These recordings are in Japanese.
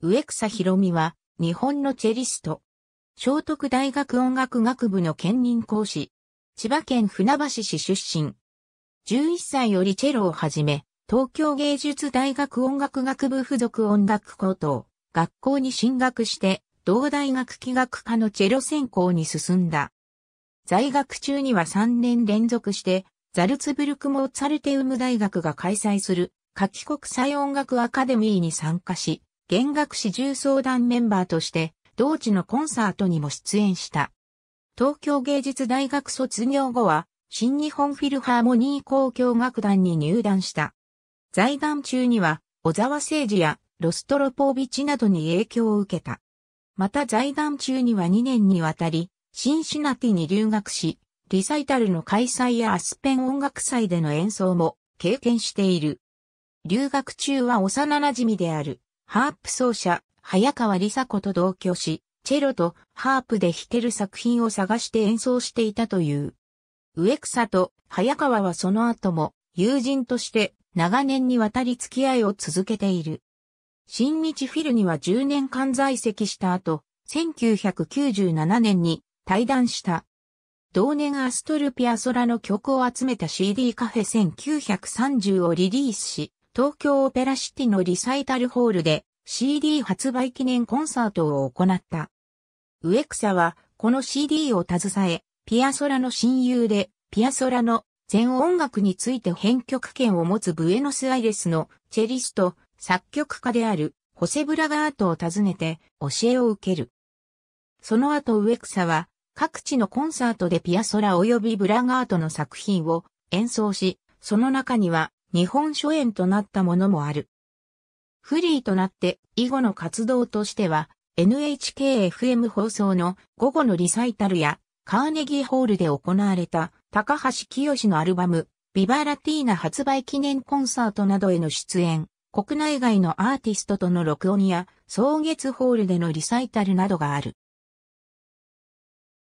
植草博美は、日本のチェリスト。聖徳大学音楽学部の兼任講師。千葉県船橋市出身。11歳よりチェロをはじめ、東京芸術大学音楽学部附属音楽高等学校に進学して、同大学器楽科のチェロ専攻に進んだ。在学中には3年連続して、ザルツブルクモーツァルテウム大学が開催する夏季国際音楽アカデミーに参加し、弦楽四重奏団メンバーとして、同地のコンサートにも出演した。東京芸術大学卒業後は、新日本フィルハーモニー交響楽団に入団した。財団中には、小沢誠治やロストロポービチなどに影響を受けた。また財団中には2年にわたり、シンシナティに留学し、リサイタルの開催やアスペン音楽祭での演奏も経験している。留学中は幼馴染であるハープ奏者、早川里沙子と同居し、チェロとハープで弾ける作品を探して演奏していたという。植草と早川はその後も友人として長年にわたり付き合いを続けている。新日フィルには10年間在籍した後、1997年に対談した。同年アストルピアソラの曲を集めた CD カフェ1930をリリースし、東京オペラシティのリサイタルホールで CD 発売記念コンサートを行った。植草はこの CD を携え、ピアソラの親友で、ピアソラの全音楽について編曲権を持つブエノスアイレスのチェリスト、作曲家であるホセ・ブラガートを訪ねて教えを受ける。その後植草は各地のコンサートでピアソラ及びブラガートの作品を演奏し、その中には日本初演となったものもある。フリーとなって以後の活動としては NHKFM 放送の午後のリサイタルやカーネギーホールで行われた高橋清のアルバムビバラティーナ発売記念コンサートなどへの出演、国内外のアーティストとの録音や草月ホールでのリサイタルなどがある。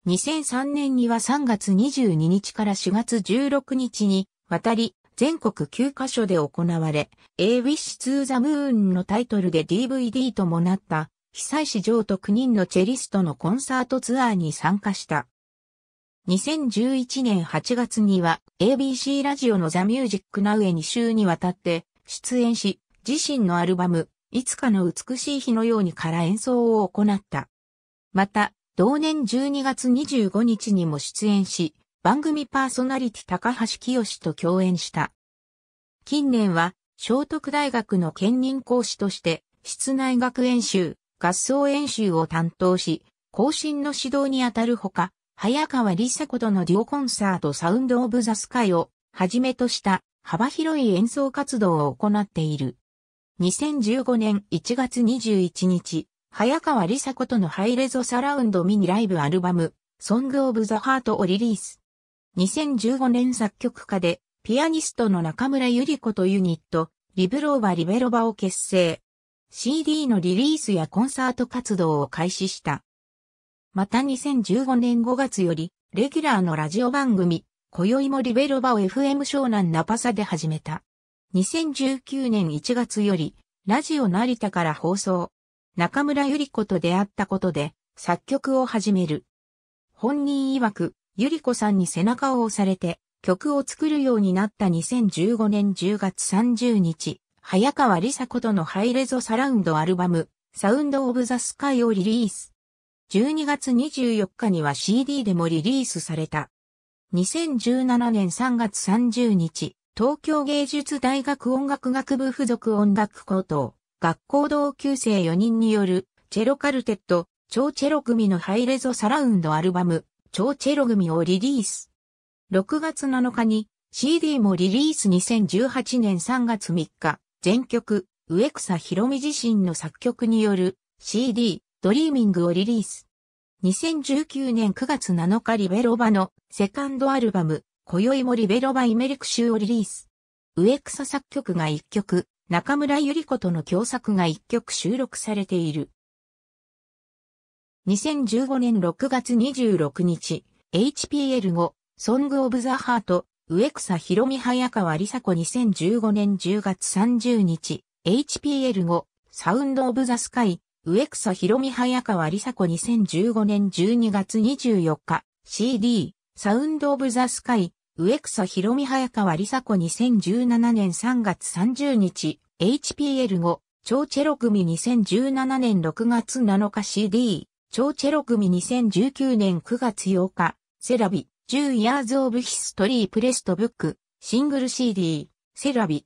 2003年には3月22日から4月16日に渡り全国9カ所で行われ、A Wish to the Moon のタイトルで DVD ともなった被災市上と9人のチェリストのコンサートツアーに参加した。2011年8月には ABC ラジオのザ・ミュージック・ナウエに週にわたって出演し、自身のアルバム、いつかの美しい日のようにから演奏を行った。また、同年12月25日にも出演し、番組パーソナリティ高橋清と共演した。近年は、聖徳大学の兼任講師として、室内学演習、合奏演習を担当し、後進の指導にあたるほか、早川理沙子とのデュオコンサートサウンドオブザスカイをはじめとした幅広い演奏活動を行っている。2015年1月21日、早川理沙子とのハイレゾサラウンドミニライブアルバム、ソングオブザハートをリリース。2015年作曲家で、ピアニストの中村ゆり子とユニット、リブローバリベロバを結成。CD のリリースやコンサート活動を開始した。また2015年5月より、レギュラーのラジオ番組、今宵もリベロバを FM 湘南ナパサで始めた。2019年1月より、ラジオ成田から放送。中村ゆり子と出会ったことで、作曲を始める。本人曰く、ゆり子さんに背中を押されて曲を作るようになった2015年10月30日、早川り沙子とのハイレゾサラウンドアルバム、サウンドオブザスカイをリリース。12月24日には CD でもリリースされた。2017年3月30日、東京芸術大学音楽学部附属音楽高等、学校同級生4人による、チェロカルテット、超チェロ組のハイレゾサラウンドアルバム、超チェロ組をリリース。6月7日に CD もリリース2018年3月3日、全曲、植草博美自身の作曲による CD、ドリーミングをリリース。2019年9月7日リベロバのセカンドアルバム、今宵もリベロバイメリク集をリリース。植草作曲が1曲、中村ゆり子との共作が1曲収録されている。2015年6月26日、HPL5、ソング・オブ・ザ・ハート、植草博美早川梨紗子2015年10月30日、HPL5、サウンド・オブ・ザ・スカイ、植草博美早川梨紗子2015年12月24日、CD、サウンド・オブ・ザ・スカイ、植草博美早川梨紗子2017年3月30日、HPL5、超チェロ組2017年6月7日 CD、超チェロ組2019年9月8日、セラビ、10 Years of History プレストブック、シングル CD、セラビ。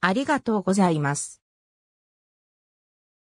ありがとうございます。